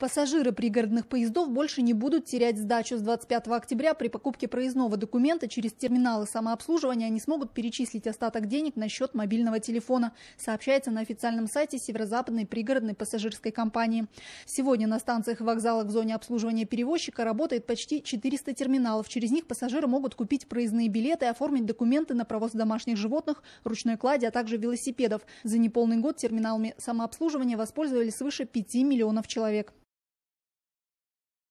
Пассажиры пригородных поездов больше не будут терять сдачу. С 25 октября при покупке проездного документа через терминалы самообслуживания они смогут перечислить остаток денег на счет мобильного телефона, сообщается на официальном сайте Северо-Западной пригородной пассажирской компании. Сегодня на станциях и вокзалах в зоне обслуживания перевозчика работает почти 400 терминалов. Через них пассажиры могут купить проездные билеты оформить документы на провоз домашних животных, ручной клади, а также велосипедов. За неполный год терминалами самообслуживания воспользовались свыше 5 миллионов человек.